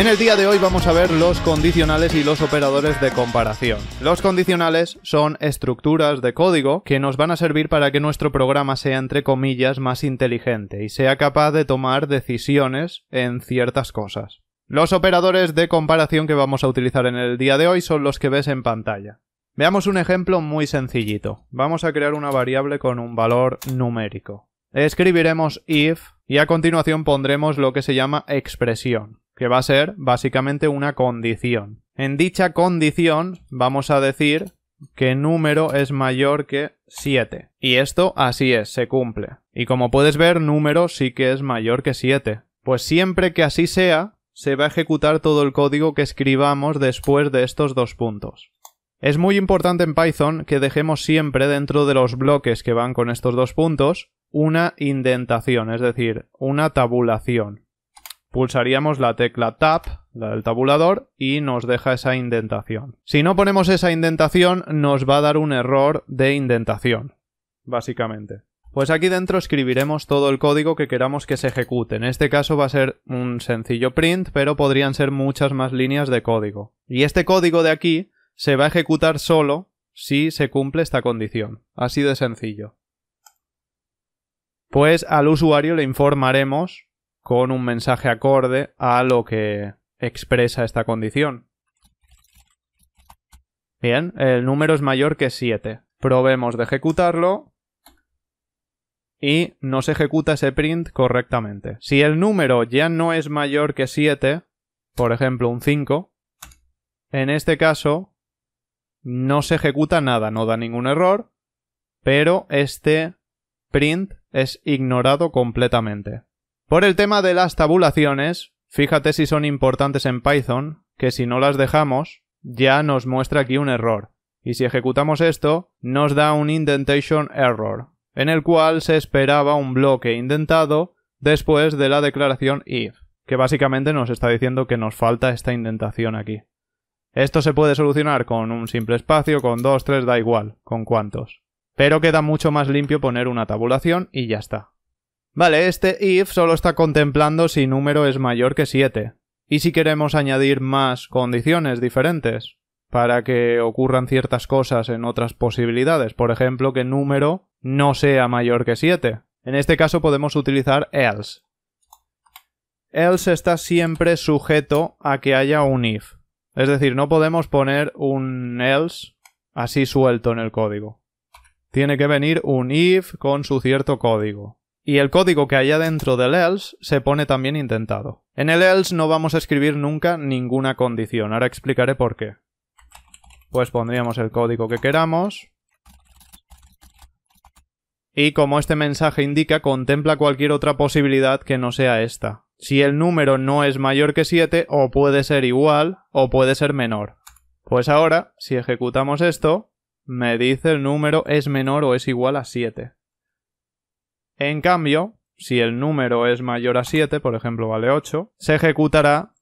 En el día de hoy vamos a ver los condicionales y los operadores de comparación. Los condicionales son estructuras de código que nos van a servir para que nuestro programa sea entre comillas más inteligente y sea capaz de tomar decisiones en ciertas cosas. Los operadores de comparación que vamos a utilizar en el día de hoy son los que ves en pantalla. Veamos un ejemplo muy sencillito. Vamos a crear una variable con un valor numérico. Escribiremos if y a continuación pondremos lo que se llama expresión que va a ser básicamente una condición. En dicha condición vamos a decir que número es mayor que 7. Y esto así es, se cumple. Y como puedes ver, número sí que es mayor que 7. Pues siempre que así sea, se va a ejecutar todo el código que escribamos después de estos dos puntos. Es muy importante en Python que dejemos siempre dentro de los bloques que van con estos dos puntos una indentación, es decir, una tabulación pulsaríamos la tecla Tab, la del tabulador, y nos deja esa indentación. Si no ponemos esa indentación, nos va a dar un error de indentación, básicamente. Pues aquí dentro escribiremos todo el código que queramos que se ejecute. En este caso va a ser un sencillo print, pero podrían ser muchas más líneas de código. Y este código de aquí se va a ejecutar solo si se cumple esta condición. Así de sencillo. Pues al usuario le informaremos con un mensaje acorde a lo que expresa esta condición. Bien, el número es mayor que 7. Probemos de ejecutarlo y no se ejecuta ese print correctamente. Si el número ya no es mayor que 7, por ejemplo un 5, en este caso no se ejecuta nada, no da ningún error, pero este print es ignorado completamente. Por el tema de las tabulaciones, fíjate si son importantes en Python, que si no las dejamos, ya nos muestra aquí un error. Y si ejecutamos esto, nos da un indentation error, en el cual se esperaba un bloque indentado después de la declaración if, que básicamente nos está diciendo que nos falta esta indentación aquí. Esto se puede solucionar con un simple espacio, con dos, tres, da igual, con cuantos. Pero queda mucho más limpio poner una tabulación y ya está. Vale, este if solo está contemplando si número es mayor que 7. Y si queremos añadir más condiciones diferentes para que ocurran ciertas cosas en otras posibilidades, por ejemplo, que número no sea mayor que 7. En este caso podemos utilizar else. Else está siempre sujeto a que haya un if. Es decir, no podemos poner un else así suelto en el código. Tiene que venir un if con su cierto código y el código que haya dentro del else se pone también intentado. En el else no vamos a escribir nunca ninguna condición, ahora explicaré por qué. Pues pondríamos el código que queramos. Y como este mensaje indica, contempla cualquier otra posibilidad que no sea esta. Si el número no es mayor que 7, o puede ser igual, o puede ser menor. Pues ahora, si ejecutamos esto, me dice el número es menor o es igual a 7. En cambio, si el número es mayor a 7, por ejemplo vale 8, se ejecutará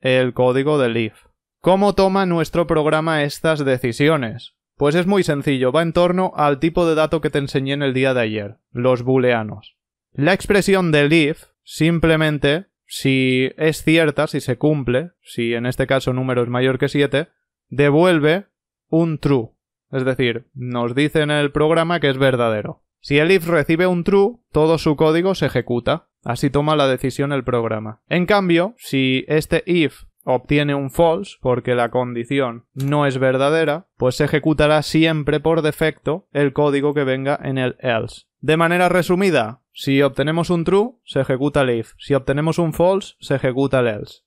el código del if. ¿Cómo toma nuestro programa estas decisiones? Pues es muy sencillo, va en torno al tipo de dato que te enseñé en el día de ayer, los booleanos. La expresión del if simplemente si es cierta, si se cumple, si en este caso número es mayor que 7, devuelve un true. Es decir, nos dice en el programa que es verdadero. Si el if recibe un true, todo su código se ejecuta. Así toma la decisión el programa. En cambio, si este if obtiene un false porque la condición no es verdadera, pues se ejecutará siempre por defecto el código que venga en el else. De manera resumida, si obtenemos un true, se ejecuta el if, si obtenemos un false, se ejecuta el else.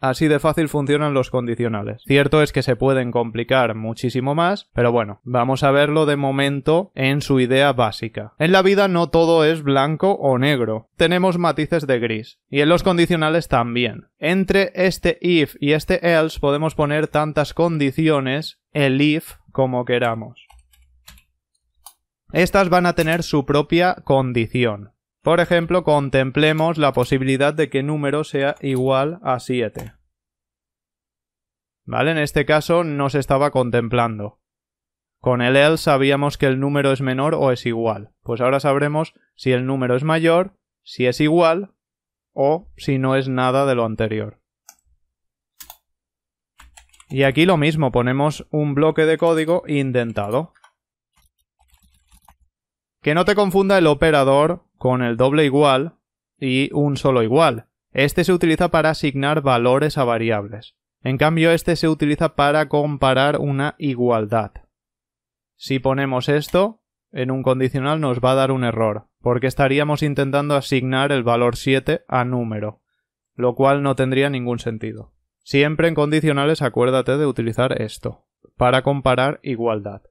Así de fácil funcionan los condicionales. Cierto es que se pueden complicar muchísimo más, pero bueno, vamos a verlo de momento en su idea básica. En la vida no todo es blanco o negro, tenemos matices de gris, y en los condicionales también. Entre este if y este else podemos poner tantas condiciones, el if como queramos. Estas van a tener su propia condición. Por ejemplo, contemplemos la posibilidad de que número sea igual a 7. ¿Vale? En este caso no se estaba contemplando. Con el else sabíamos que el número es menor o es igual. Pues ahora sabremos si el número es mayor, si es igual o si no es nada de lo anterior. Y aquí lo mismo, ponemos un bloque de código indentado. Que no te confunda el operador con el doble igual y un solo igual. Este se utiliza para asignar valores a variables. En cambio, este se utiliza para comparar una igualdad. Si ponemos esto, en un condicional nos va a dar un error, porque estaríamos intentando asignar el valor 7 a número, lo cual no tendría ningún sentido. Siempre en condicionales acuérdate de utilizar esto, para comparar igualdad.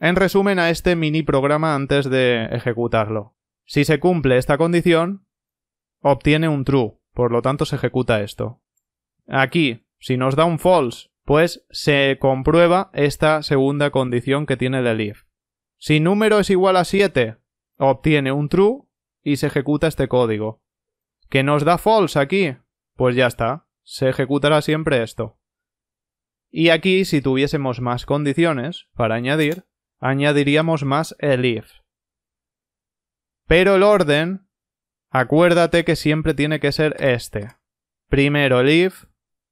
En resumen a este mini programa antes de ejecutarlo. Si se cumple esta condición, obtiene un true, por lo tanto se ejecuta esto. Aquí, si nos da un false, pues se comprueba esta segunda condición que tiene el if. Si número es igual a 7, obtiene un true y se ejecuta este código. ¿Que nos da false aquí? Pues ya está, se ejecutará siempre esto. Y aquí, si tuviésemos más condiciones para añadir, añadiríamos más ELIF. Pero el orden, acuérdate que siempre tiene que ser este. Primero el if,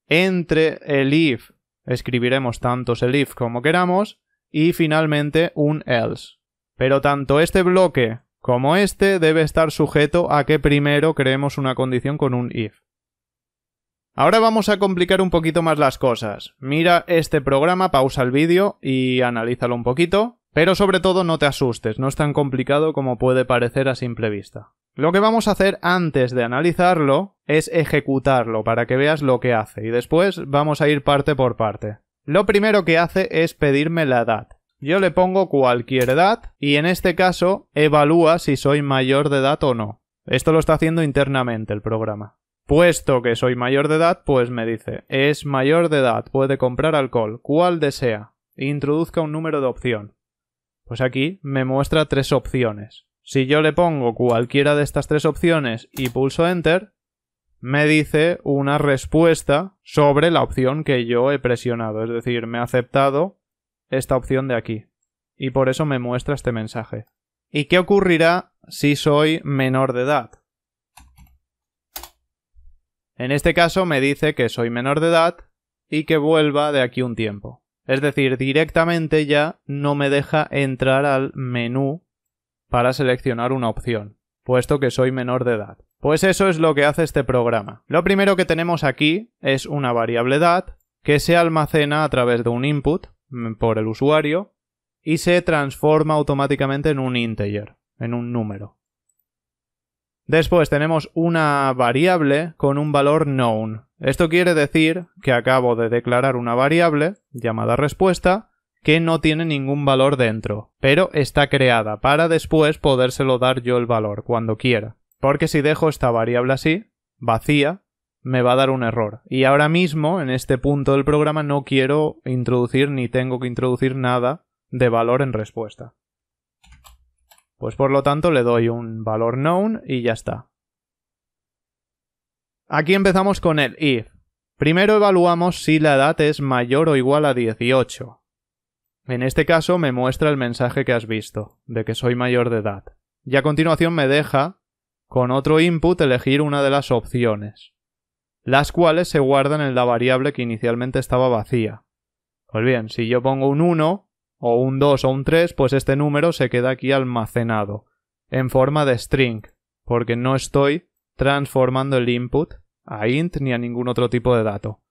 entre el if escribiremos tantos el if como queramos y finalmente un else. Pero tanto este bloque como este debe estar sujeto a que primero creemos una condición con un if. Ahora vamos a complicar un poquito más las cosas. Mira este programa, pausa el vídeo y analízalo un poquito. Pero sobre todo no te asustes, no es tan complicado como puede parecer a simple vista. Lo que vamos a hacer antes de analizarlo es ejecutarlo para que veas lo que hace y después vamos a ir parte por parte. Lo primero que hace es pedirme la edad. Yo le pongo cualquier edad y en este caso evalúa si soy mayor de edad o no. Esto lo está haciendo internamente el programa. Puesto que soy mayor de edad, pues me dice, es mayor de edad, puede comprar alcohol, cual desea. Introduzca un número de opción. Pues aquí me muestra tres opciones. Si yo le pongo cualquiera de estas tres opciones y pulso Enter, me dice una respuesta sobre la opción que yo he presionado. Es decir, me ha aceptado esta opción de aquí. Y por eso me muestra este mensaje. ¿Y qué ocurrirá si soy menor de edad? En este caso me dice que soy menor de edad y que vuelva de aquí un tiempo. Es decir, directamente ya no me deja entrar al menú para seleccionar una opción, puesto que soy menor de edad. Pues eso es lo que hace este programa. Lo primero que tenemos aquí es una variable edad que se almacena a través de un input mm, por el usuario y se transforma automáticamente en un integer, en un número. Después tenemos una variable con un valor known, esto quiere decir que acabo de declarar una variable llamada respuesta que no tiene ningún valor dentro, pero está creada para después podérselo dar yo el valor cuando quiera. Porque si dejo esta variable así, vacía, me va a dar un error. Y ahora mismo, en este punto del programa, no quiero introducir ni tengo que introducir nada de valor en respuesta. Pues por lo tanto le doy un valor known y ya está. Aquí empezamos con el if. Primero evaluamos si la edad es mayor o igual a 18. En este caso me muestra el mensaje que has visto, de que soy mayor de edad. Y a continuación me deja, con otro input, elegir una de las opciones, las cuales se guardan en la variable que inicialmente estaba vacía. Pues bien, si yo pongo un 1, o un 2 o un 3, pues este número se queda aquí almacenado, en forma de string, porque no estoy transformando el input a int ni a ningún otro tipo de dato.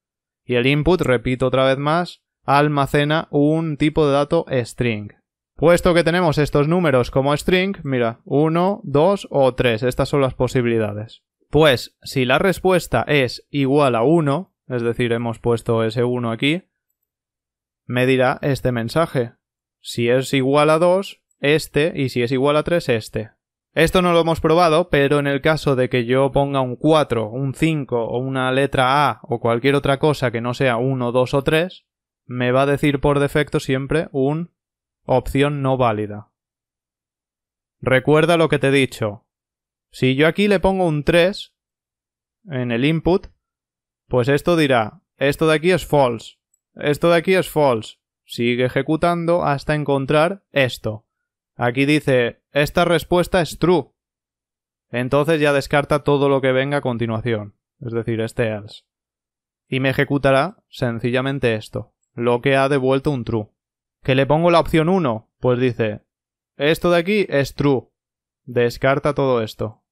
Y el input, repito otra vez más, almacena un tipo de dato string. Puesto que tenemos estos números como string, mira, 1, 2 o 3, estas son las posibilidades. Pues si la respuesta es igual a 1, es decir, hemos puesto ese 1 aquí, me dirá este mensaje. Si es igual a 2, este, y si es igual a 3, este. Esto no lo hemos probado, pero en el caso de que yo ponga un 4, un 5 o una letra A o cualquier otra cosa que no sea 1, 2 o 3, me va a decir por defecto siempre un opción no válida. Recuerda lo que te he dicho. Si yo aquí le pongo un 3 en el input, pues esto dirá, esto de aquí es false, esto de aquí es false. Sigue ejecutando hasta encontrar esto. Aquí dice, esta respuesta es true. Entonces ya descarta todo lo que venga a continuación, es decir, este else. Y me ejecutará sencillamente esto, lo que ha devuelto un true. Que le pongo la opción 1, pues dice, esto de aquí es true. Descarta todo esto.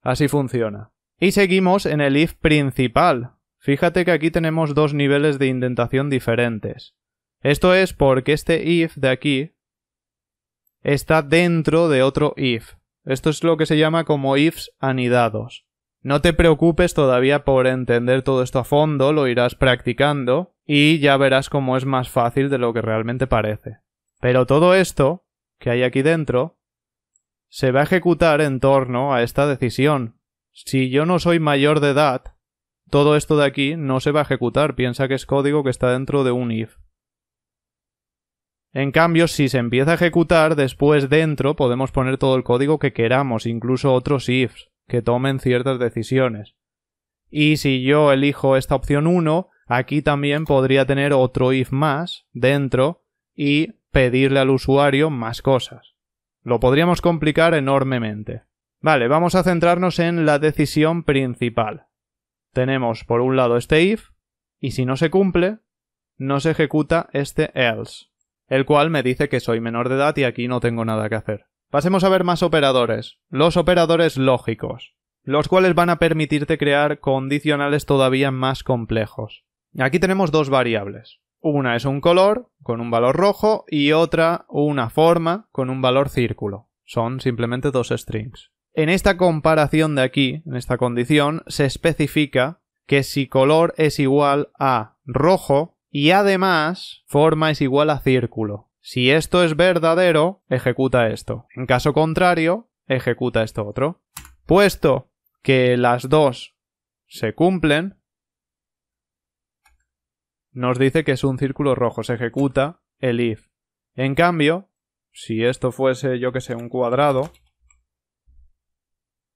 Así funciona. Y seguimos en el if principal. Fíjate que aquí tenemos dos niveles de indentación diferentes. Esto es porque este if de aquí está dentro de otro if. Esto es lo que se llama como ifs anidados. No te preocupes todavía por entender todo esto a fondo, lo irás practicando y ya verás cómo es más fácil de lo que realmente parece. Pero todo esto que hay aquí dentro se va a ejecutar en torno a esta decisión. Si yo no soy mayor de edad, todo esto de aquí no se va a ejecutar, piensa que es código que está dentro de un if. En cambio, si se empieza a ejecutar, después dentro podemos poner todo el código que queramos, incluso otros ifs, que tomen ciertas decisiones. Y si yo elijo esta opción 1, aquí también podría tener otro if más dentro y pedirle al usuario más cosas. Lo podríamos complicar enormemente. Vale, vamos a centrarnos en la decisión principal. Tenemos por un lado este if, y si no se cumple, no se ejecuta este else el cual me dice que soy menor de edad y aquí no tengo nada que hacer. Pasemos a ver más operadores, los operadores lógicos, los cuales van a permitirte crear condicionales todavía más complejos. Aquí tenemos dos variables. Una es un color con un valor rojo y otra una forma con un valor círculo. Son simplemente dos strings. En esta comparación de aquí, en esta condición, se especifica que si color es igual a rojo, y además, forma es igual a círculo. Si esto es verdadero, ejecuta esto. En caso contrario, ejecuta esto otro. Puesto que las dos se cumplen, nos dice que es un círculo rojo. Se ejecuta el if. En cambio, si esto fuese, yo que sé, un cuadrado,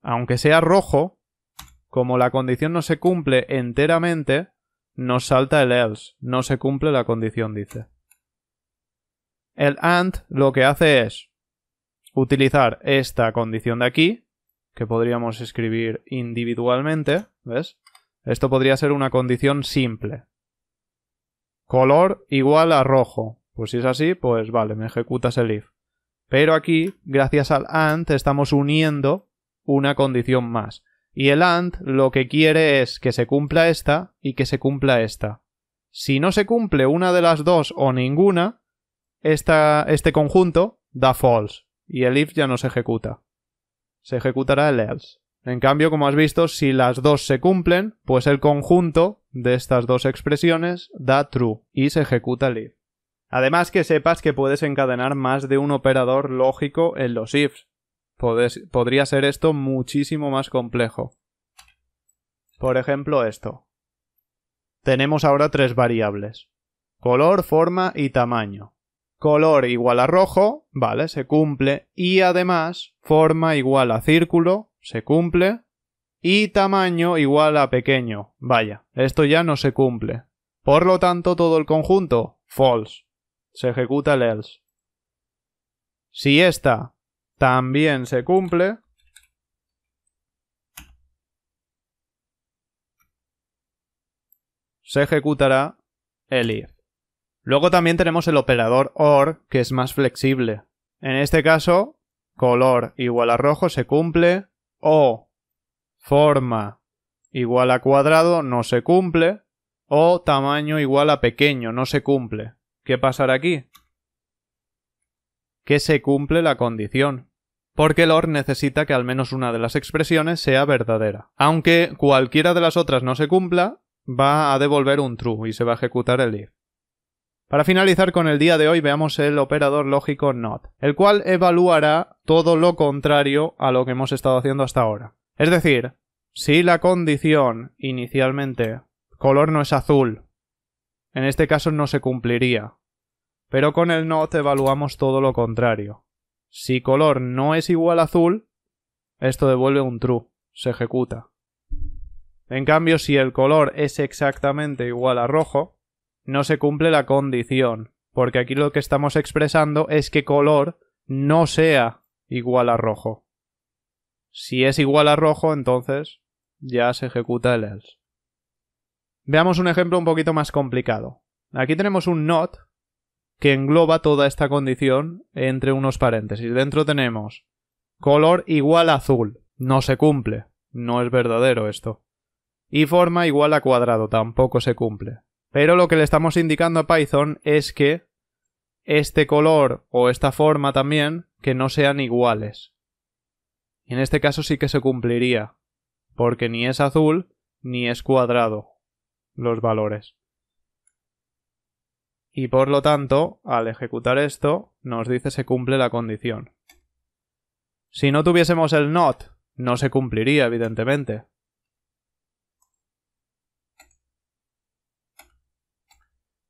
aunque sea rojo, como la condición no se cumple enteramente, nos salta el else, no se cumple la condición, dice. El AND lo que hace es utilizar esta condición de aquí, que podríamos escribir individualmente, ¿ves? Esto podría ser una condición simple. Color igual a rojo. Pues si es así, pues vale, me ejecutas el if. Pero aquí, gracias al AND, estamos uniendo una condición más. Y el AND lo que quiere es que se cumpla esta y que se cumpla esta. Si no se cumple una de las dos o ninguna, este conjunto da false y el if ya no se ejecuta. Se ejecutará el else. En cambio, como has visto, si las dos se cumplen, pues el conjunto de estas dos expresiones da true y se ejecuta el if. Además que sepas que puedes encadenar más de un operador lógico en los ifs podría ser esto muchísimo más complejo. Por ejemplo, esto. Tenemos ahora tres variables. Color, forma y tamaño. Color igual a rojo, vale, se cumple. Y además, forma igual a círculo, se cumple. Y tamaño igual a pequeño. Vaya, esto ya no se cumple. Por lo tanto, todo el conjunto, false. Se ejecuta el else. Si esta también se cumple. Se ejecutará el if. Luego también tenemos el operador OR, que es más flexible. En este caso, color igual a rojo se cumple, o forma igual a cuadrado no se cumple, o tamaño igual a pequeño no se cumple. ¿Qué pasará aquí? que se cumple la condición, porque el OR necesita que al menos una de las expresiones sea verdadera. Aunque cualquiera de las otras no se cumpla, va a devolver un true y se va a ejecutar el if. Para finalizar con el día de hoy veamos el operador lógico not, el cual evaluará todo lo contrario a lo que hemos estado haciendo hasta ahora. Es decir, si la condición inicialmente color no es azul, en este caso no se cumpliría, pero con el not evaluamos todo lo contrario. Si color no es igual a azul, esto devuelve un true, se ejecuta. En cambio, si el color es exactamente igual a rojo, no se cumple la condición, porque aquí lo que estamos expresando es que color no sea igual a rojo. Si es igual a rojo, entonces ya se ejecuta el else. Veamos un ejemplo un poquito más complicado. Aquí tenemos un not que engloba toda esta condición entre unos paréntesis. Dentro tenemos color igual a azul. No se cumple. No es verdadero esto. Y forma igual a cuadrado. Tampoco se cumple. Pero lo que le estamos indicando a Python es que este color o esta forma también que no sean iguales. Y en este caso sí que se cumpliría, porque ni es azul ni es cuadrado los valores y por lo tanto, al ejecutar esto, nos dice se cumple la condición. Si no tuviésemos el not, no se cumpliría, evidentemente.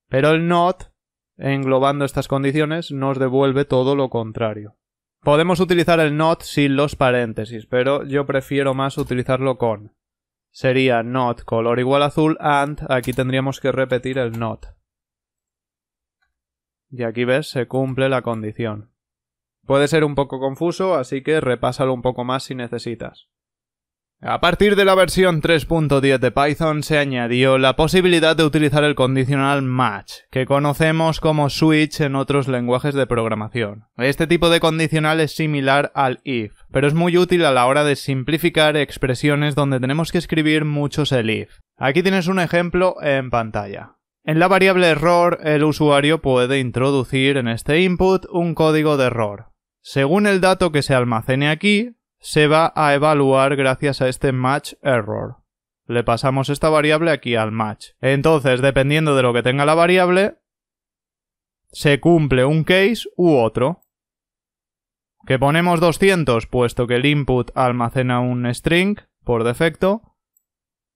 Pero el not, englobando estas condiciones, nos devuelve todo lo contrario. Podemos utilizar el not sin los paréntesis, pero yo prefiero más utilizarlo con. Sería not color igual azul and, aquí tendríamos que repetir el not. Y aquí ves, se cumple la condición. Puede ser un poco confuso, así que repásalo un poco más si necesitas. A partir de la versión 3.10 de Python se añadió la posibilidad de utilizar el condicional match, que conocemos como switch en otros lenguajes de programación. Este tipo de condicional es similar al if, pero es muy útil a la hora de simplificar expresiones donde tenemos que escribir muchos el if. Aquí tienes un ejemplo en pantalla. En la variable error, el usuario puede introducir en este input un código de error. Según el dato que se almacene aquí, se va a evaluar gracias a este match error. Le pasamos esta variable aquí al match. Entonces, dependiendo de lo que tenga la variable, se cumple un case u otro. ¿Que ponemos 200? Puesto que el input almacena un string por defecto,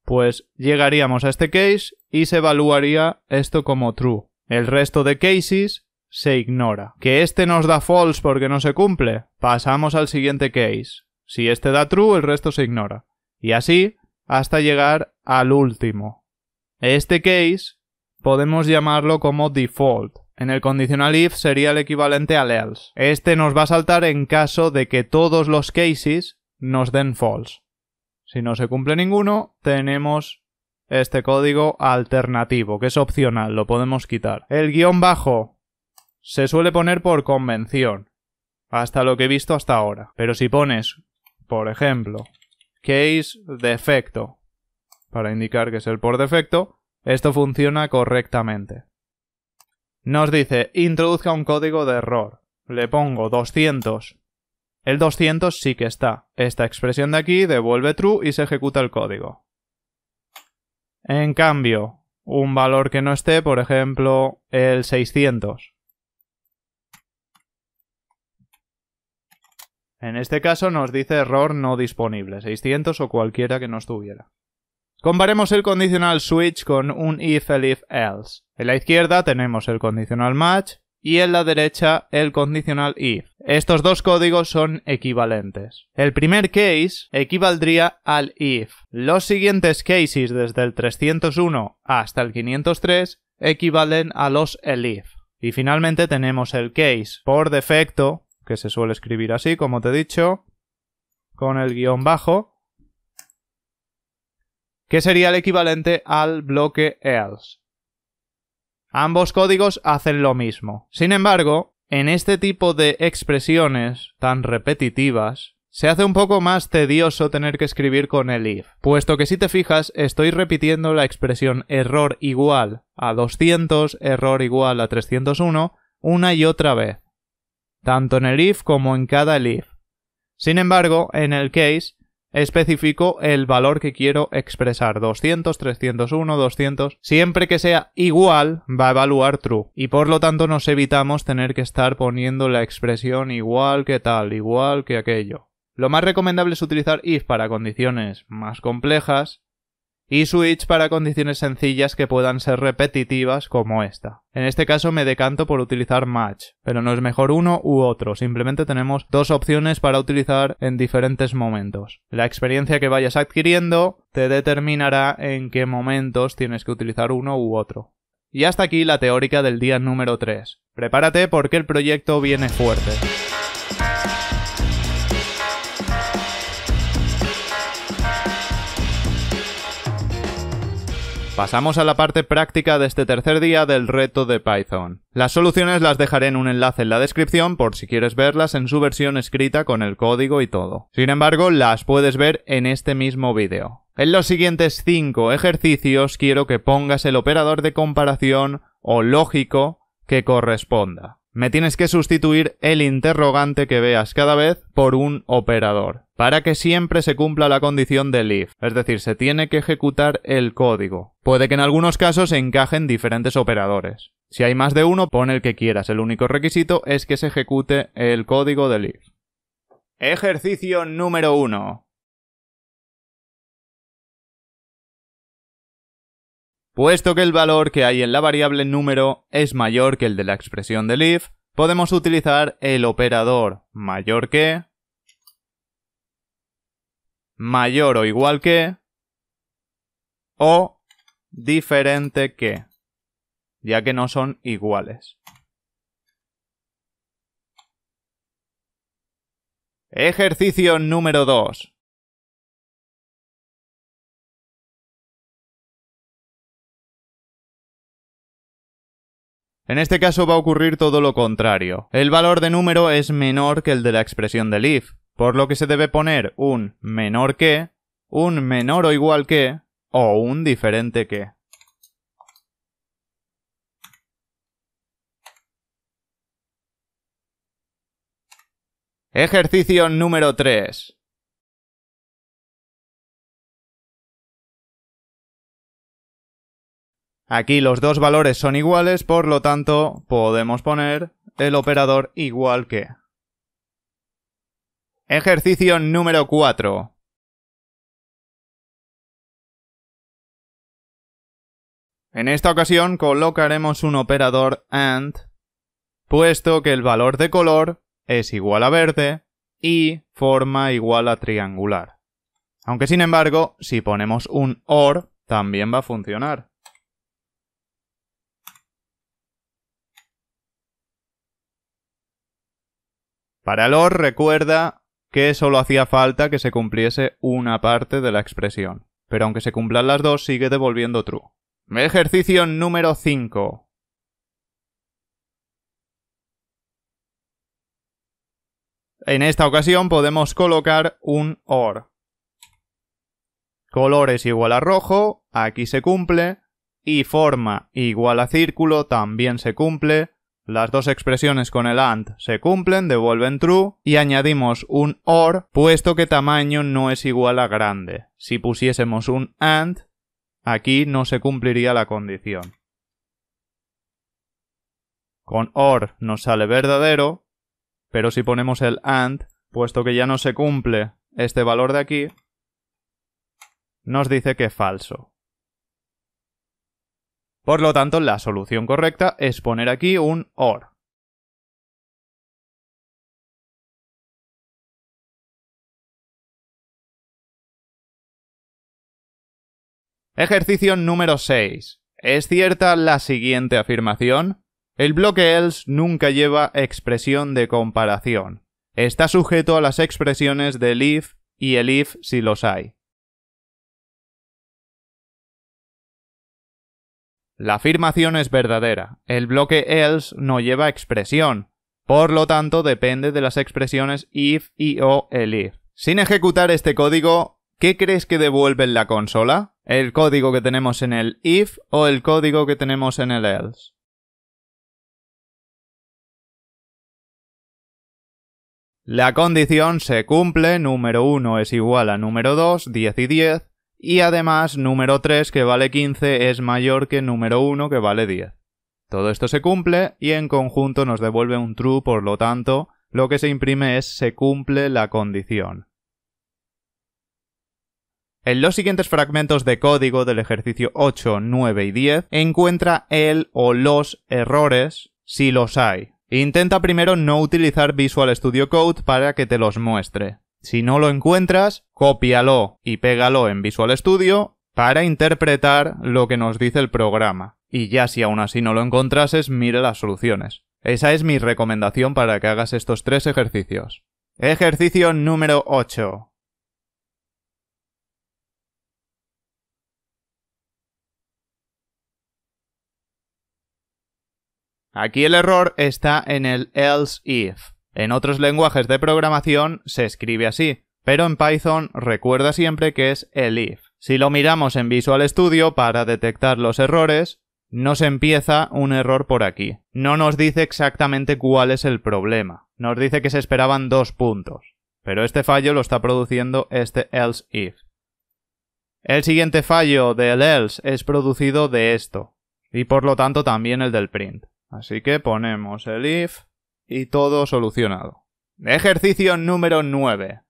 pues llegaríamos a este case y se evaluaría esto como true. El resto de cases se ignora. Que este nos da false porque no se cumple, pasamos al siguiente case. Si este da true, el resto se ignora. Y así hasta llegar al último. Este case podemos llamarlo como default. En el condicional if sería el equivalente al else. Este nos va a saltar en caso de que todos los cases nos den false. Si no se cumple ninguno, tenemos este código alternativo, que es opcional, lo podemos quitar. El guión bajo se suele poner por convención, hasta lo que he visto hasta ahora. Pero si pones, por ejemplo, case defecto, para indicar que es el por defecto, esto funciona correctamente. Nos dice, introduzca un código de error. Le pongo 200 el 200 sí que está. Esta expresión de aquí devuelve true y se ejecuta el código. En cambio, un valor que no esté, por ejemplo, el 600. En este caso nos dice error no disponible, 600 o cualquiera que no estuviera. Comparemos el condicional switch con un if, elif else. En la izquierda tenemos el condicional match y en la derecha el condicional if. Estos dos códigos son equivalentes. El primer case equivaldría al if. Los siguientes cases desde el 301 hasta el 503 equivalen a los elif. Y finalmente tenemos el case por defecto, que se suele escribir así, como te he dicho, con el guión bajo, que sería el equivalente al bloque else. Ambos códigos hacen lo mismo. Sin embargo, en este tipo de expresiones tan repetitivas, se hace un poco más tedioso tener que escribir con el if, puesto que si te fijas estoy repitiendo la expresión error igual a 200, error igual a 301, una y otra vez, tanto en el if como en cada if. Sin embargo, en el case especifico el valor que quiero expresar, 200, 301, 200. Siempre que sea igual, va a evaluar true. Y por lo tanto nos evitamos tener que estar poniendo la expresión igual que tal, igual que aquello. Lo más recomendable es utilizar if para condiciones más complejas, y Switch para condiciones sencillas que puedan ser repetitivas como esta. En este caso me decanto por utilizar Match, pero no es mejor uno u otro, simplemente tenemos dos opciones para utilizar en diferentes momentos. La experiencia que vayas adquiriendo te determinará en qué momentos tienes que utilizar uno u otro. Y hasta aquí la teórica del día número 3. Prepárate porque el proyecto viene fuerte. Pasamos a la parte práctica de este tercer día del reto de Python. Las soluciones las dejaré en un enlace en la descripción por si quieres verlas en su versión escrita con el código y todo. Sin embargo, las puedes ver en este mismo vídeo. En los siguientes 5 ejercicios quiero que pongas el operador de comparación o lógico que corresponda. Me tienes que sustituir el interrogante que veas cada vez por un operador, para que siempre se cumpla la condición del if, es decir, se tiene que ejecutar el código. Puede que en algunos casos se encajen diferentes operadores. Si hay más de uno, pon el que quieras, el único requisito es que se ejecute el código del if. Ejercicio número 1. Puesto que el valor que hay en la variable número es mayor que el de la expresión del if, podemos utilizar el operador mayor que, mayor o igual que, o diferente que, ya que no son iguales. Ejercicio número 2. En este caso va a ocurrir todo lo contrario. El valor de número es menor que el de la expresión del if, por lo que se debe poner un menor que, un menor o igual que, o un diferente que. Ejercicio número 3. Aquí los dos valores son iguales, por lo tanto podemos poner el operador igual que. Ejercicio número 4. En esta ocasión colocaremos un operador AND, puesto que el valor de color es igual a verde y forma igual a triangular. Aunque sin embargo, si ponemos un OR, también va a funcionar. Para or, recuerda que solo hacía falta que se cumpliese una parte de la expresión, pero aunque se cumplan las dos sigue devolviendo true. Ejercicio número 5. En esta ocasión podemos colocar un OR. Color es igual a rojo, aquí se cumple, y forma igual a círculo también se cumple, las dos expresiones con el AND se cumplen, devuelven true, y añadimos un OR, puesto que tamaño no es igual a grande. Si pusiésemos un AND, aquí no se cumpliría la condición. Con OR nos sale verdadero, pero si ponemos el AND, puesto que ya no se cumple este valor de aquí, nos dice que falso. Por lo tanto, la solución correcta es poner aquí un OR. Ejercicio número 6. ¿Es cierta la siguiente afirmación? El bloque else nunca lleva expresión de comparación. Está sujeto a las expresiones del if y el if si los hay. La afirmación es verdadera. El bloque else no lleva expresión. Por lo tanto, depende de las expresiones if y o el if. Sin ejecutar este código, ¿qué crees que devuelve en la consola? ¿El código que tenemos en el if o el código que tenemos en el else? La condición se cumple, número 1 es igual a número 2, 10 y 10, y además, número 3, que vale 15, es mayor que número 1, que vale 10. Todo esto se cumple y en conjunto nos devuelve un true, por lo tanto, lo que se imprime es se cumple la condición. En los siguientes fragmentos de código del ejercicio 8, 9 y 10 encuentra el o los errores si los hay. Intenta primero no utilizar Visual Studio Code para que te los muestre. Si no lo encuentras, cópialo y pégalo en Visual Studio para interpretar lo que nos dice el programa. Y ya si aún así no lo encontrases, mire las soluciones. Esa es mi recomendación para que hagas estos tres ejercicios. Ejercicio número 8. Aquí el error está en el else if. En otros lenguajes de programación se escribe así, pero en Python recuerda siempre que es el if. Si lo miramos en Visual Studio para detectar los errores, nos empieza un error por aquí. No nos dice exactamente cuál es el problema. Nos dice que se esperaban dos puntos. Pero este fallo lo está produciendo este else if. El siguiente fallo del else es producido de esto. Y por lo tanto también el del print. Así que ponemos el if y todo solucionado. Ejercicio número 9.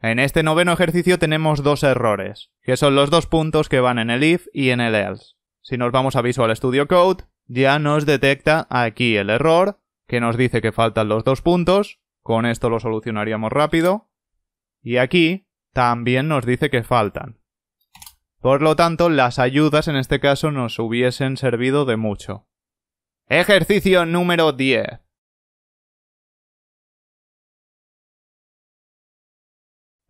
En este noveno ejercicio tenemos dos errores, que son los dos puntos que van en el if y en el else. Si nos vamos a Visual Studio Code, ya nos detecta aquí el error, que nos dice que faltan los dos puntos, con esto lo solucionaríamos rápido, y aquí también nos dice que faltan. Por lo tanto, las ayudas en este caso nos hubiesen servido de mucho. Ejercicio número 10.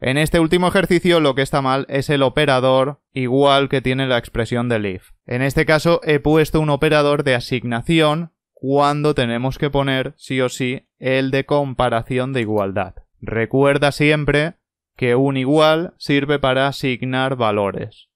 En este último ejercicio lo que está mal es el operador igual que tiene la expresión de if. En este caso he puesto un operador de asignación cuando tenemos que poner sí o sí el de comparación de igualdad. Recuerda siempre que un igual sirve para asignar valores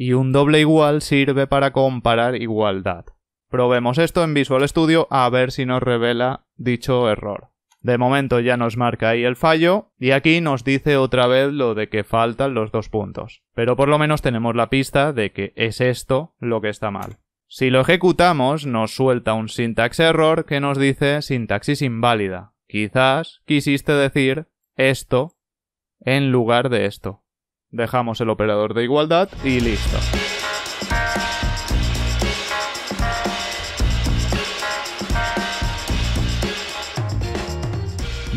y un doble igual sirve para comparar igualdad. Probemos esto en Visual Studio a ver si nos revela dicho error. De momento ya nos marca ahí el fallo y aquí nos dice otra vez lo de que faltan los dos puntos. Pero por lo menos tenemos la pista de que es esto lo que está mal. Si lo ejecutamos nos suelta un syntax error que nos dice sintaxis inválida. Quizás quisiste decir esto en lugar de esto. Dejamos el operador de igualdad y listo.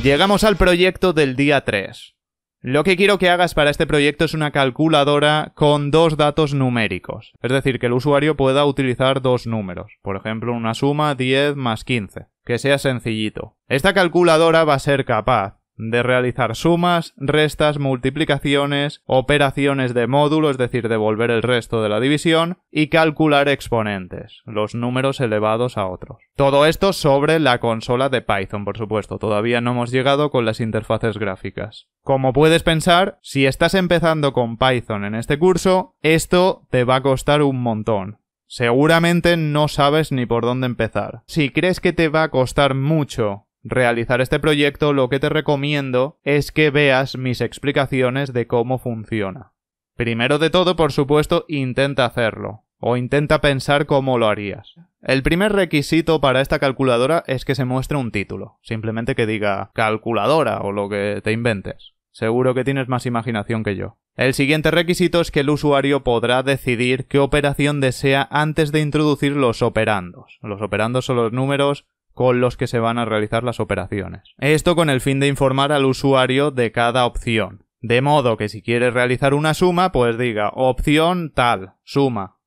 Llegamos al proyecto del día 3. Lo que quiero que hagas para este proyecto es una calculadora con dos datos numéricos, es decir, que el usuario pueda utilizar dos números, por ejemplo, una suma 10 más 15, que sea sencillito. Esta calculadora va a ser capaz de realizar sumas, restas, multiplicaciones, operaciones de módulo, es decir, devolver el resto de la división, y calcular exponentes, los números elevados a otros. Todo esto sobre la consola de Python, por supuesto, todavía no hemos llegado con las interfaces gráficas. Como puedes pensar, si estás empezando con Python en este curso, esto te va a costar un montón. Seguramente no sabes ni por dónde empezar. Si crees que te va a costar mucho realizar este proyecto, lo que te recomiendo es que veas mis explicaciones de cómo funciona. Primero de todo, por supuesto, intenta hacerlo, o intenta pensar cómo lo harías. El primer requisito para esta calculadora es que se muestre un título, simplemente que diga calculadora o lo que te inventes. Seguro que tienes más imaginación que yo. El siguiente requisito es que el usuario podrá decidir qué operación desea antes de introducir los operandos. Los operandos son los números con los que se van a realizar las operaciones. Esto con el fin de informar al usuario de cada opción. De modo que si quiere realizar una suma, pues diga opción tal, suma.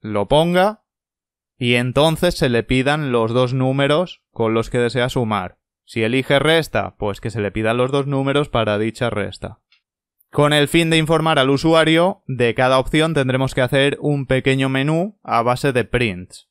Lo ponga y entonces se le pidan los dos números con los que desea sumar. Si elige resta, pues que se le pidan los dos números para dicha resta. Con el fin de informar al usuario de cada opción tendremos que hacer un pequeño menú a base de prints.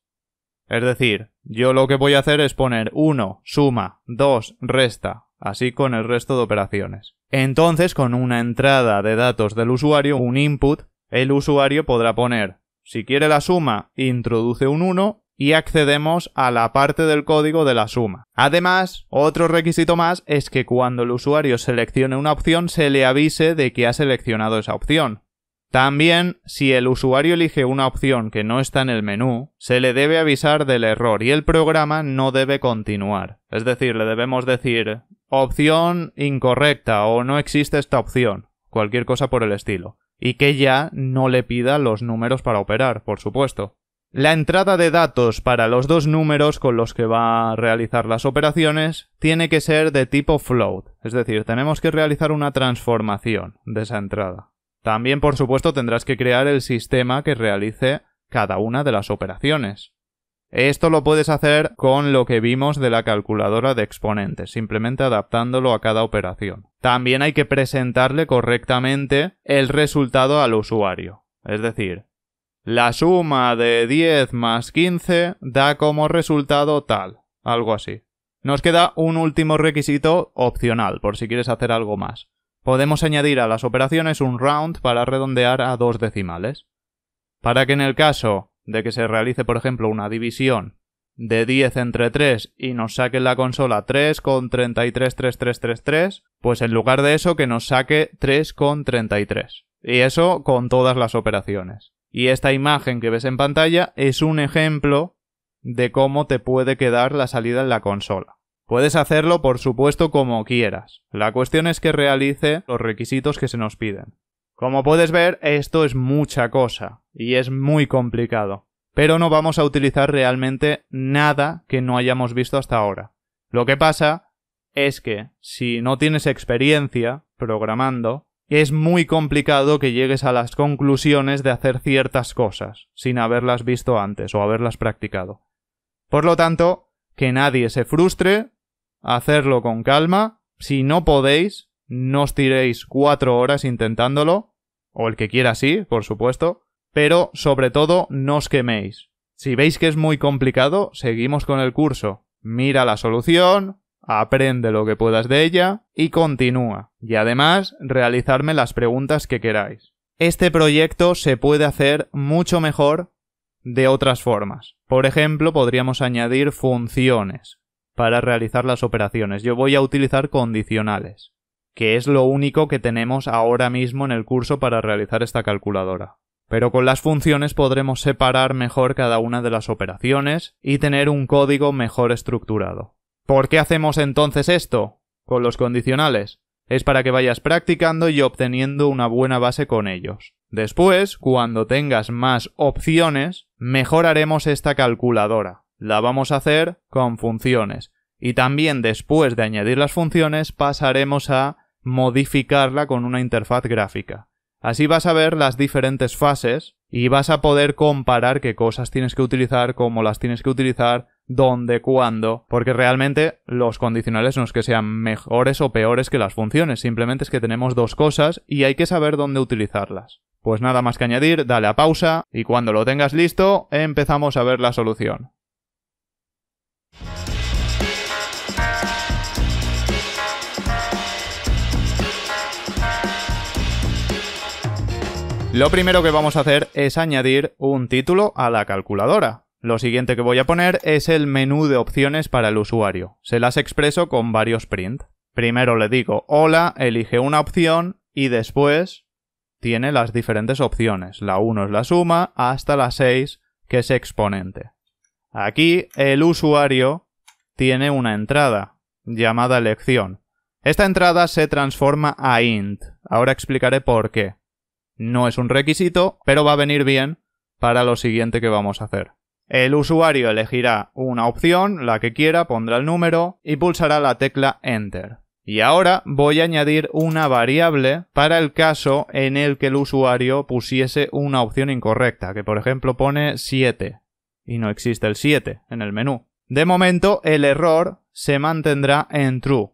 Es decir, yo lo que voy a hacer es poner 1, suma, 2, resta, así con el resto de operaciones. Entonces, con una entrada de datos del usuario, un input, el usuario podrá poner, si quiere la suma, introduce un 1 y accedemos a la parte del código de la suma. Además, otro requisito más es que cuando el usuario seleccione una opción se le avise de que ha seleccionado esa opción. También, si el usuario elige una opción que no está en el menú, se le debe avisar del error y el programa no debe continuar. Es decir, le debemos decir opción incorrecta o no existe esta opción, cualquier cosa por el estilo. Y que ya no le pida los números para operar, por supuesto. La entrada de datos para los dos números con los que va a realizar las operaciones tiene que ser de tipo float, es decir, tenemos que realizar una transformación de esa entrada. También, por supuesto, tendrás que crear el sistema que realice cada una de las operaciones. Esto lo puedes hacer con lo que vimos de la calculadora de exponentes, simplemente adaptándolo a cada operación. También hay que presentarle correctamente el resultado al usuario. Es decir, la suma de 10 más 15 da como resultado tal, algo así. Nos queda un último requisito opcional, por si quieres hacer algo más podemos añadir a las operaciones un round para redondear a dos decimales. Para que en el caso de que se realice, por ejemplo, una división de 10 entre 3 y nos saque en la consola 3,33,33,33, pues en lugar de eso que nos saque 3,33. Y eso con todas las operaciones. Y esta imagen que ves en pantalla es un ejemplo de cómo te puede quedar la salida en la consola. Puedes hacerlo, por supuesto, como quieras. La cuestión es que realice los requisitos que se nos piden. Como puedes ver, esto es mucha cosa y es muy complicado. Pero no vamos a utilizar realmente nada que no hayamos visto hasta ahora. Lo que pasa es que si no tienes experiencia programando, es muy complicado que llegues a las conclusiones de hacer ciertas cosas sin haberlas visto antes o haberlas practicado. Por lo tanto, que nadie se frustre hacerlo con calma. Si no podéis, no os tiréis cuatro horas intentándolo, o el que quiera sí, por supuesto, pero sobre todo no os queméis. Si veis que es muy complicado, seguimos con el curso. Mira la solución, aprende lo que puedas de ella y continúa. Y además, realizarme las preguntas que queráis. Este proyecto se puede hacer mucho mejor de otras formas. Por ejemplo, podríamos añadir funciones para realizar las operaciones. Yo voy a utilizar condicionales, que es lo único que tenemos ahora mismo en el curso para realizar esta calculadora. Pero con las funciones podremos separar mejor cada una de las operaciones y tener un código mejor estructurado. ¿Por qué hacemos entonces esto? Con los condicionales. Es para que vayas practicando y obteniendo una buena base con ellos. Después, cuando tengas más opciones, mejoraremos esta calculadora la vamos a hacer con funciones. Y también después de añadir las funciones pasaremos a modificarla con una interfaz gráfica. Así vas a ver las diferentes fases y vas a poder comparar qué cosas tienes que utilizar, cómo las tienes que utilizar, dónde, cuándo, porque realmente los condicionales no es que sean mejores o peores que las funciones, simplemente es que tenemos dos cosas y hay que saber dónde utilizarlas. Pues nada más que añadir, dale a pausa y cuando lo tengas listo empezamos a ver la solución. Lo primero que vamos a hacer es añadir un título a la calculadora. Lo siguiente que voy a poner es el menú de opciones para el usuario. Se las expreso con varios print. Primero le digo hola, elige una opción y después tiene las diferentes opciones. La 1 es la suma hasta la 6 que es exponente. Aquí el usuario tiene una entrada llamada elección. Esta entrada se transforma a int. Ahora explicaré por qué. No es un requisito, pero va a venir bien para lo siguiente que vamos a hacer. El usuario elegirá una opción, la que quiera, pondrá el número y pulsará la tecla Enter. Y ahora voy a añadir una variable para el caso en el que el usuario pusiese una opción incorrecta, que por ejemplo pone 7 y no existe el 7 en el menú. De momento el error se mantendrá en true.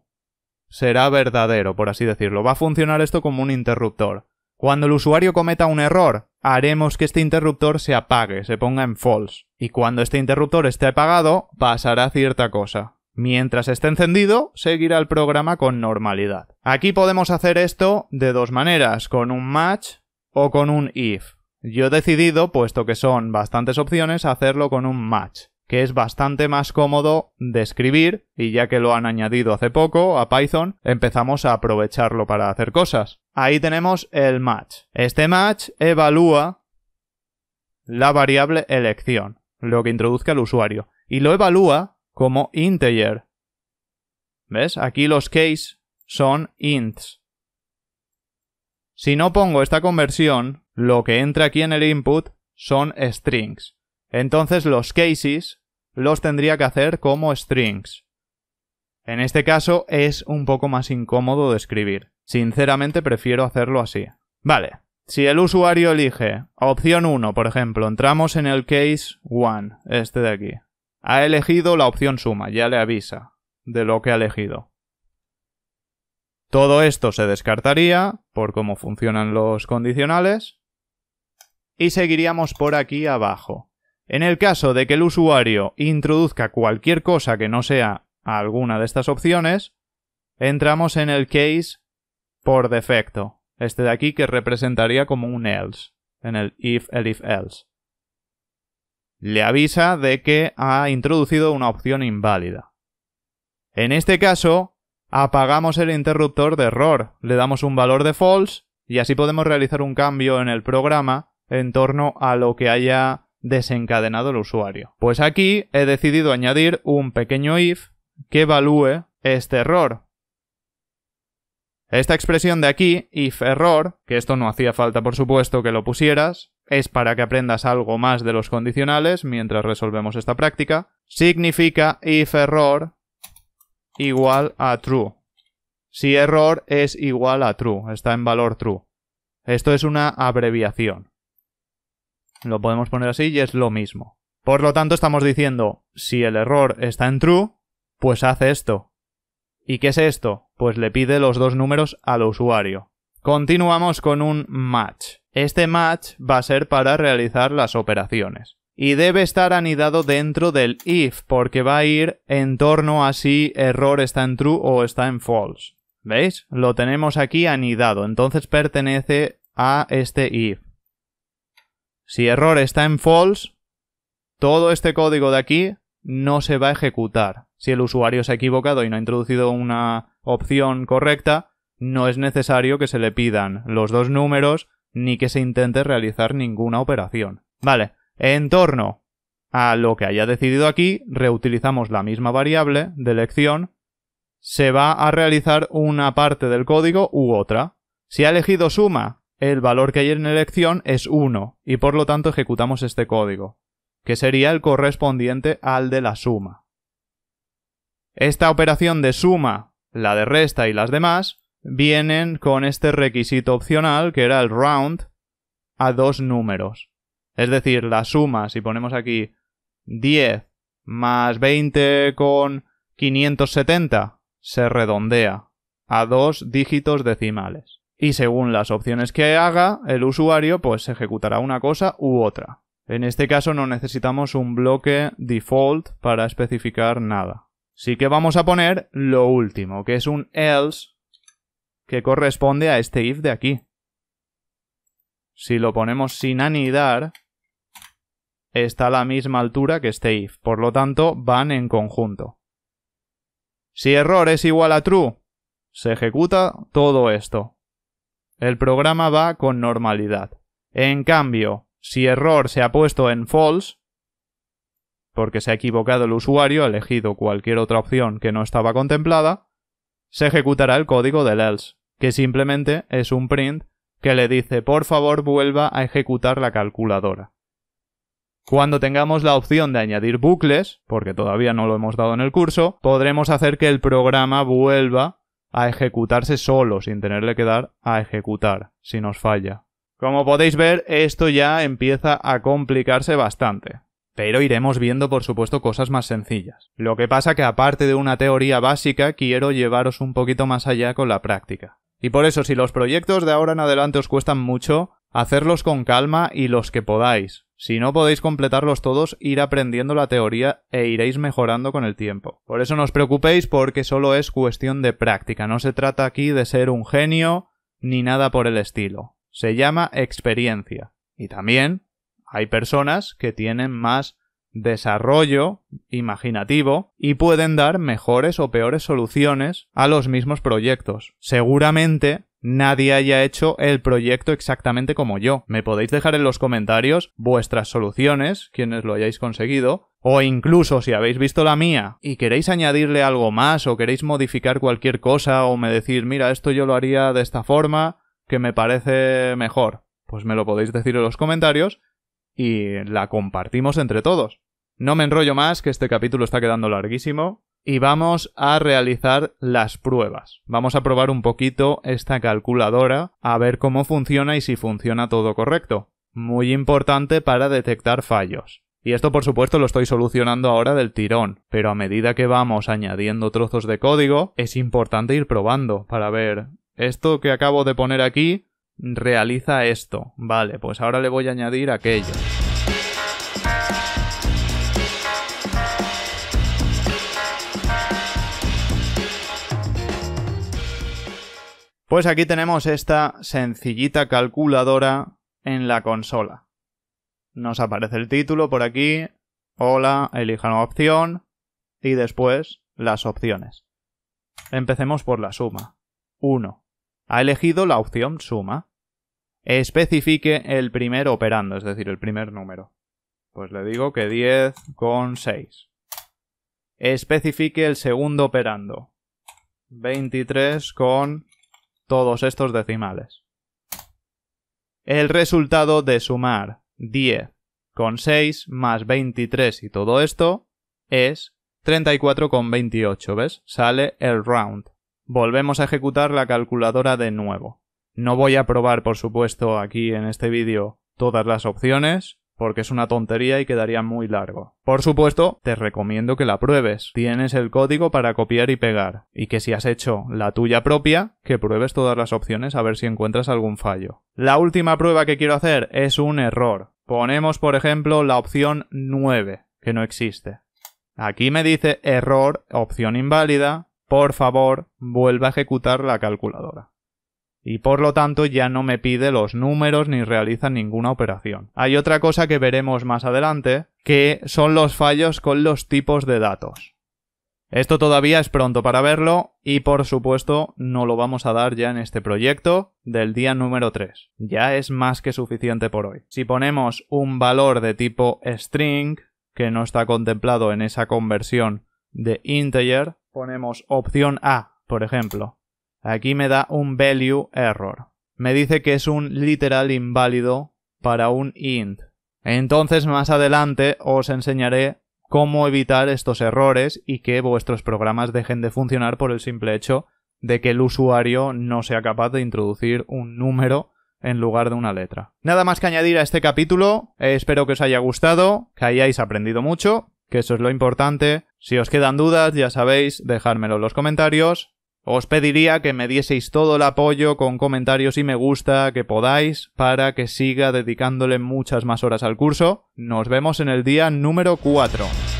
Será verdadero, por así decirlo. Va a funcionar esto como un interruptor. Cuando el usuario cometa un error, haremos que este interruptor se apague, se ponga en false. Y cuando este interruptor esté apagado, pasará cierta cosa. Mientras esté encendido, seguirá el programa con normalidad. Aquí podemos hacer esto de dos maneras, con un match o con un if. Yo he decidido, puesto que son bastantes opciones, hacerlo con un match que es bastante más cómodo de escribir y ya que lo han añadido hace poco a Python, empezamos a aprovecharlo para hacer cosas. Ahí tenemos el match. Este match evalúa la variable elección, lo que introduzca el usuario, y lo evalúa como integer. ¿Ves? Aquí los case son ints. Si no pongo esta conversión, lo que entra aquí en el input son strings. Entonces los cases los tendría que hacer como strings. En este caso es un poco más incómodo de escribir. Sinceramente prefiero hacerlo así. Vale, si el usuario elige opción 1, por ejemplo, entramos en el case 1, este de aquí. Ha elegido la opción suma, ya le avisa de lo que ha elegido. Todo esto se descartaría por cómo funcionan los condicionales y seguiríamos por aquí abajo. En el caso de que el usuario introduzca cualquier cosa que no sea alguna de estas opciones, entramos en el case por defecto, este de aquí que representaría como un else, en el if, el if else. Le avisa de que ha introducido una opción inválida. En este caso, apagamos el interruptor de error, le damos un valor de false y así podemos realizar un cambio en el programa en torno a lo que haya desencadenado el usuario. Pues aquí he decidido añadir un pequeño if que evalúe este error. Esta expresión de aquí, if error, que esto no hacía falta por supuesto que lo pusieras, es para que aprendas algo más de los condicionales mientras resolvemos esta práctica, significa if error igual a true. Si error es igual a true, está en valor true. Esto es una abreviación. Lo podemos poner así y es lo mismo. Por lo tanto, estamos diciendo, si el error está en true, pues hace esto. ¿Y qué es esto? Pues le pide los dos números al usuario. Continuamos con un match. Este match va a ser para realizar las operaciones. Y debe estar anidado dentro del if, porque va a ir en torno a si error está en true o está en false. ¿Veis? Lo tenemos aquí anidado, entonces pertenece a este if. Si error está en false, todo este código de aquí no se va a ejecutar. Si el usuario se ha equivocado y no ha introducido una opción correcta, no es necesario que se le pidan los dos números ni que se intente realizar ninguna operación. Vale, en torno a lo que haya decidido aquí, reutilizamos la misma variable de elección, se va a realizar una parte del código u otra. Si ha elegido suma, el valor que hay en elección es 1 y por lo tanto ejecutamos este código, que sería el correspondiente al de la suma. Esta operación de suma, la de resta y las demás, vienen con este requisito opcional que era el round a dos números. Es decir, la suma, si ponemos aquí 10 más 20 con 570, se redondea a dos dígitos decimales y según las opciones que haga el usuario, pues ejecutará una cosa u otra. En este caso no necesitamos un bloque default para especificar nada. Sí que vamos a poner lo último, que es un else que corresponde a este if de aquí. Si lo ponemos sin anidar, está a la misma altura que este if, por lo tanto van en conjunto. Si error es igual a true, se ejecuta todo esto, el programa va con normalidad. En cambio, si error se ha puesto en false, porque se ha equivocado el usuario, ha elegido cualquier otra opción que no estaba contemplada, se ejecutará el código del else, que simplemente es un print que le dice por favor vuelva a ejecutar la calculadora. Cuando tengamos la opción de añadir bucles, porque todavía no lo hemos dado en el curso, podremos hacer que el programa vuelva a ejecutarse solo, sin tenerle que dar a ejecutar, si nos falla. Como podéis ver, esto ya empieza a complicarse bastante. Pero iremos viendo, por supuesto, cosas más sencillas. Lo que pasa que aparte de una teoría básica, quiero llevaros un poquito más allá con la práctica. Y por eso, si los proyectos de ahora en adelante os cuestan mucho, Hacerlos con calma y los que podáis. Si no podéis completarlos todos, ir aprendiendo la teoría e iréis mejorando con el tiempo. Por eso no os preocupéis porque solo es cuestión de práctica, no se trata aquí de ser un genio ni nada por el estilo. Se llama experiencia. Y también hay personas que tienen más desarrollo imaginativo y pueden dar mejores o peores soluciones a los mismos proyectos. Seguramente nadie haya hecho el proyecto exactamente como yo. Me podéis dejar en los comentarios vuestras soluciones, quienes lo hayáis conseguido, o incluso si habéis visto la mía y queréis añadirle algo más o queréis modificar cualquier cosa o me decir, mira, esto yo lo haría de esta forma, que me parece mejor, pues me lo podéis decir en los comentarios y la compartimos entre todos. No me enrollo más, que este capítulo está quedando larguísimo y vamos a realizar las pruebas. Vamos a probar un poquito esta calculadora a ver cómo funciona y si funciona todo correcto. Muy importante para detectar fallos. Y esto por supuesto lo estoy solucionando ahora del tirón, pero a medida que vamos añadiendo trozos de código, es importante ir probando para ver esto que acabo de poner aquí realiza esto. Vale, pues ahora le voy a añadir aquello. Pues aquí tenemos esta sencillita calculadora en la consola. Nos aparece el título por aquí, hola, elija una opción y después las opciones. Empecemos por la suma. 1. Ha elegido la opción suma. Especifique el primer operando, es decir, el primer número. Pues le digo que 10 con 6. Especifique el segundo operando. 23 con todos estos decimales. El resultado de sumar 10 con 6 más 23 y todo esto es con 34,28, ¿ves? Sale el round. Volvemos a ejecutar la calculadora de nuevo. No voy a probar, por supuesto, aquí en este vídeo todas las opciones, porque es una tontería y quedaría muy largo. Por supuesto, te recomiendo que la pruebes. Tienes el código para copiar y pegar, y que si has hecho la tuya propia, que pruebes todas las opciones a ver si encuentras algún fallo. La última prueba que quiero hacer es un error. Ponemos, por ejemplo, la opción 9, que no existe. Aquí me dice error, opción inválida, por favor, vuelva a ejecutar la calculadora y por lo tanto ya no me pide los números ni realiza ninguna operación. Hay otra cosa que veremos más adelante, que son los fallos con los tipos de datos. Esto todavía es pronto para verlo y por supuesto no lo vamos a dar ya en este proyecto del día número 3. Ya es más que suficiente por hoy. Si ponemos un valor de tipo string, que no está contemplado en esa conversión de integer, ponemos opción A, por ejemplo, Aquí me da un value error. Me dice que es un literal inválido para un int. Entonces más adelante os enseñaré cómo evitar estos errores y que vuestros programas dejen de funcionar por el simple hecho de que el usuario no sea capaz de introducir un número en lugar de una letra. Nada más que añadir a este capítulo, eh, espero que os haya gustado, que hayáis aprendido mucho, que eso es lo importante. Si os quedan dudas, ya sabéis, dejármelo en los comentarios os pediría que me dieseis todo el apoyo con comentarios y me gusta que podáis para que siga dedicándole muchas más horas al curso. Nos vemos en el día número 4.